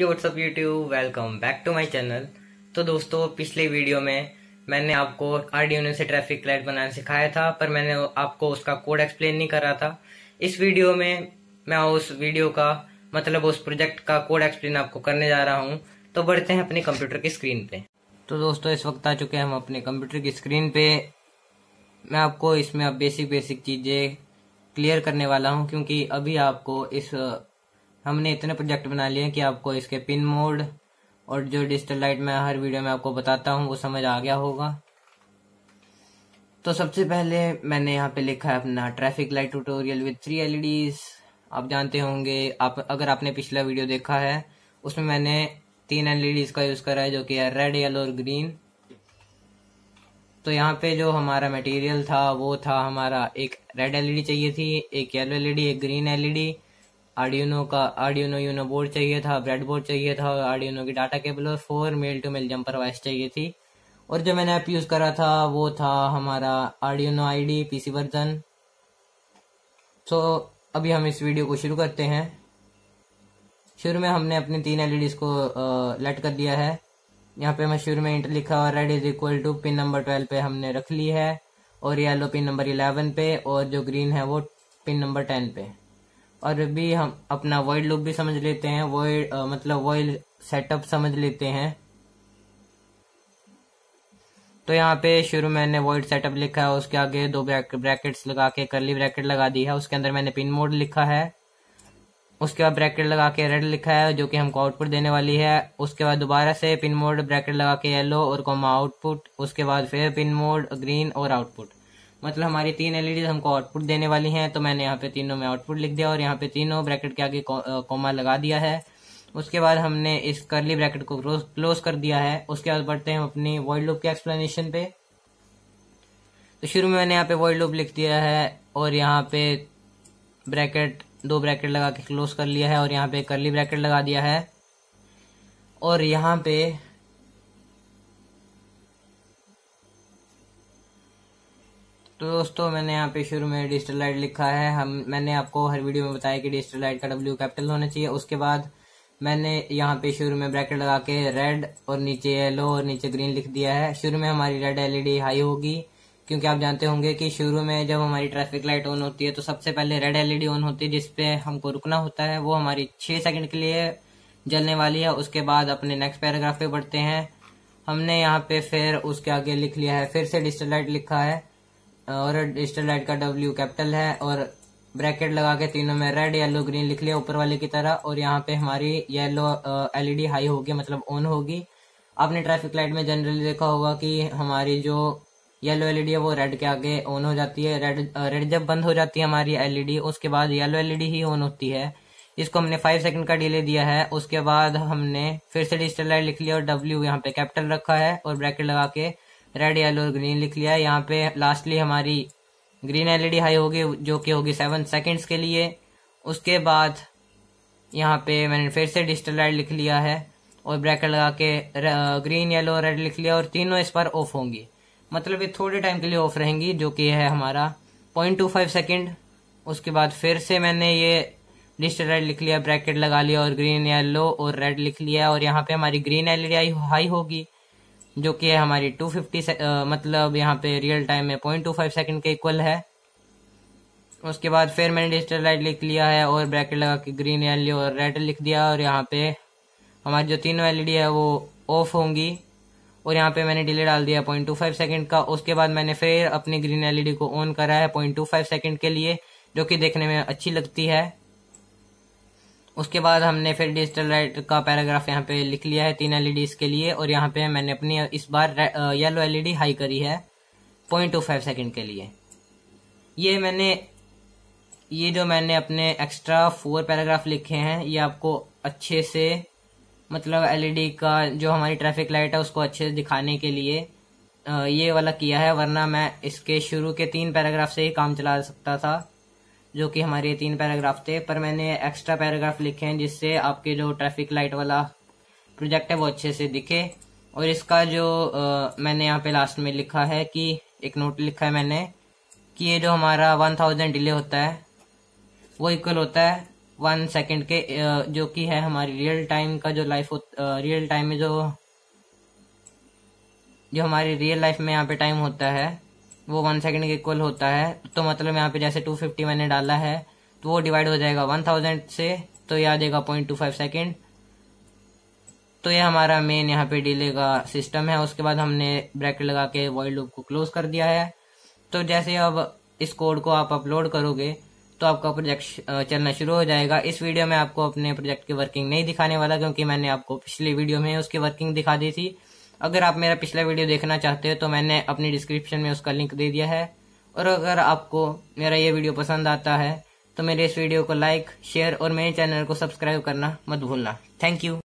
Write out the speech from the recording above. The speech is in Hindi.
yo WhatsApp YouTube welcome back to my channel तो दोस्तों पिछले वीडियो में मैंने आपको आरडीएनओ से ट्रैफिक लाइट बनाना सिखाया था पर मैंने आपको उसका कोड एक्सप्लेन नहीं करा था इस वीडियो में मैं उस वीडियो का मतलब उस प्रोजेक्ट का कोड एक्सप्लेन आपको करने जा रहा हूँ तो बढ़ते हैं अपने कंप्यूटर की स्क्रीन पे तो दोस्तों इस वक्त आ चुके हैं हम अपने कंप्यूटर की स्क्रीन पे मैं आपको इसमें अब बेसिक बेसिक चीज़ें क्लियर करने वाला हूँ क्योंकि अभी आपको इस हमने इतने प्रोजेक्ट बना लिए कि आपको इसके पिन मोड और जो डिजिटल लाइट मैं हर वीडियो में आपको बताता हूँ वो समझ आ गया होगा तो सबसे पहले मैंने यहाँ पे लिखा है अपना traffic light tutorial with three LEDs आप जानते होंगे आप अगर आपने पिछला वीडियो देखा है उसमें मैंने तीन एलईडीज e का यूज करा है जो कि है रेड येलो और ग्रीन तो यहाँ पे जो हमारा मटेरियल था वो था हमारा एक रेड एलईडी e चाहिए थी एक येलो एलईडी e एक ग्रीन एलईडी आर्डियोनो का आर्डियोनो यूनो बोर्ड चाहिए था ब्रेड बोर्ड चाहिए था और की डाटा केबल और four male to male jumper wires चाहिए थी और जो मैंने ऐप यूज़ करा था वो था हमारा I D P C version so अभी हम इस वीडियो को शुरू करते हैं शुरू में हमने अपने तीन एलईडीज e को लेट कर दिया है यहाँ पे मैं शुरू में इंटर लिखा और red is equal to pin number twelve पे हमने रख ली है और येलो पिन नंबर इलेवन पे और जो ग्रीन है वो पिन नंबर टेन पे और भी हम अपना वर्ल्ड लूप भी समझ लेते हैं वर्ल्ड मतलब वर्ल्ड सेटअप समझ लेते हैं तो यहाँ पे शुरू मैंने वर्ल्ड सेटअप लिखा है उसके आगे दो ब्रैकेट्स लगा के करली ब्रैकेट लगा दी है उसके अंदर मैंने पिन मोड लिखा है उसके बाद ब्रैकेट लगा के रेड लिखा है जो कि हमको आउटपुट देने वाली है उसके बाद दोबारा से पिन मोड ब्रैकेट लगा के येलो और कॉमा आउटपुट उसके बाद फिर पिन मोड ग्रीन और आउटपुट मतलब हमारी तीन एलईडी e हमको आउटपुट देने वाली हैं तो मैंने यहाँ पे तीनों में आउटपुट लिख दिया और यहाँ पे तीनों ब्रैकेट के आगे कोमा लगा दिया है उसके बाद हमने इस करली ब्रैकेट को क्लोज कर दिया है उसके बाद बढ़ते हैं अपनी वर्ल्ड लुप के एक्सप्लेनेशन पे तो शुरू में मैंने यहाँ पे वर्ल्ड लुप लिख दिया है और यहाँ पे ब्रैकेट दो ब्रैकेट लगा के क्लोज कर लिया है और यहाँ पे करली ब्रैकेट लगा दिया है और यहाँ पे तो दोस्तों मैंने यहाँ पे शुरू में डिजिटल लाइट लिखा है हम मैंने आपको हर वीडियो में बताया कि डिजिटल लाइट का डब्ल्यू कैपिटल होना चाहिए उसके बाद मैंने यहाँ पे शुरू में ब्रैकेट लगा के रेड और नीचे येलो और नीचे ग्रीन लिख दिया है शुरू में हमारी रेड एलईडी e हाई होगी क्योंकि आप जानते होंगे कि शुरू में जब हमारी ट्रैफिक लाइट ऑन होती है तो सबसे पहले रेड एलईडी ऑन e होती है जिसपे हमको रुकना होता है वो हमारी छः सेकंड के लिए जलने वाली है उसके बाद अपने नेक्स्ट पैराग्राफ पे बढ़ते हैं हमने यहाँ पे फिर उसके आगे लिख लिया है फिर से डिजिटल लाइट लिखा है और डिजिटल लाइट का डब्ल्यू कैपिटल है और ब्रैकेट लगा के तीनों में रेड येलो ग्रीन लिख लिया ऊपर वाले की तरह और यहाँ पे हमारी येलो एलईडी हाई होगी मतलब ऑन होगी आपने ट्रैफिक लाइट में जनरली देखा होगा कि हमारी जो येलो एलईडी है वो रेड के आगे ऑन हो जाती है रेड रेड जब बंद हो जाती है हमारी एलईडी उसके बाद येलो एलईडी ही ऑन होती है इसको हमने फाइव सेकंड का डिले दिया है उसके बाद हमने फिर से डिजिटल लाइट लिख लिया और डब्ल्यू यहाँ पे कैपिटल रखा है और ब्रैकेट लगा के रेड येलो और ग्रीन लिख लिया है यहाँ पे लास्टली हमारी ग्रीन एलईडी हाई होगी जो कि होगी सेवन सेकेंड्स के लिए उसके बाद यहाँ पे मैंने फिर से डिजिटल रेड लिख लिया है और ब्रैकेट लगा के ग्रीन येलो रेड लिख लिया और तीनों इस पर ऑफ होंगी मतलब ये थोड़े टाइम के लिए ऑफ रहेंगी जो कि है हमारा पॉइंट टू फाइव सेकेंड उसके बाद फिर से मैंने ये डिजिटल रेड लिख लिया ब्रैकेट लगा लिया और ग्रीन येलो और रेड लिख लिया और यहाँ पे हमारी ग्रीन एलईडी हाई होगी जो कि है हमारी 250 से, आ, मतलब यहाँ पे रियल टाइम में 0.25 सेकेंड के इक्वल है उसके बाद फिर मैंने डिजिटल लाइट लिख लिया है और ब्रैकेट लगा के ग्रीन एलईडी और रेड लिख दिया और यहाँ पे हमारी जो तीनों एलईडी है वो ऑफ होंगी और यहाँ पे मैंने डिले डाल दिया पॉइंट टू फाइव सेकेंड का उसके बाद मैंने फिर अपनी ग्रीन एलईडी को ऑन करा है पॉइंट टू फाइव सेकेंड के लिए जो कि देखने में अच्छी लगती है उसके बाद हमने फिर डिजिटल लाइट का पैराग्राफ यहाँ पे लिख लिया है तीन एलईडी के लिए और यहाँ पे मैंने अपनी इस बार येलो एलईडी हाई करी है पॉइंट टू फाइव सेकेंड के लिए ये मैंने ये जो मैंने अपने एक्स्ट्रा फोर पैराग्राफ लिखे हैं ये आपको अच्छे से मतलब एलईडी e का जो हमारी ट्रैफिक लाइट है उसको अच्छे से दिखाने के लिए ये वाला किया है वरना मैं इसके शुरू के तीन पैराग्राफ से ही काम चला सकता था जो कि हमारे तीन पैराग्राफ थे पर मैंने एक्स्ट्रा पैराग्राफ लिखे हैं जिससे आपके जो ट्रैफिक लाइट वाला प्रोजेक्ट है वो अच्छे से दिखे और इसका जो आ, मैंने यहाँ पे लास्ट में लिखा है कि एक नोट लिखा है मैंने कि ये जो हमारा वन थाउजेंड डिले होता है वो इक्वल होता है वन सेकेंड के जो कि है हमारी रियल टाइम का जो लाइफ रियल टाइम में जो जो हमारी रियल लाइफ में यहाँ पे टाइम होता है वो वन सेकेंड के इक्वल होता है तो मतलब यहाँ पे जैसे टू फिफ्टी मैंने डाला है तो वो डिवाइड हो जाएगा वन थाउजेंड से तो ये आ जाएगा पॉइंट टू फाइव सेकेंड तो ये हमारा मेन यहाँ पे डिले का सिस्टम है उसके बाद हमने ब्रैकेट लगा के वॉइड लूप को क्लोज कर दिया है तो जैसे अब इस कोड को आप अपलोड करोगे तो आपका प्रोजेक्ट चलना शुरू हो जाएगा इस वीडियो में आपको अपने प्रोजेक्ट की वर्किंग नहीं दिखाने वाला क्योंकि मैंने आपको पिछले वीडियो में उसकी वर्किंग दिखा दी थी अगर आप मेरा पिछला वीडियो देखना चाहते हो तो मैंने अपनी डिस्क्रिप्शन में उसका लिंक दे दिया है और अगर आपको मेरा ये वीडियो पसंद आता है तो मेरे इस वीडियो को लाइक शेयर और मेरे चैनल को सब्सक्राइब करना मत भूलना थैंक यू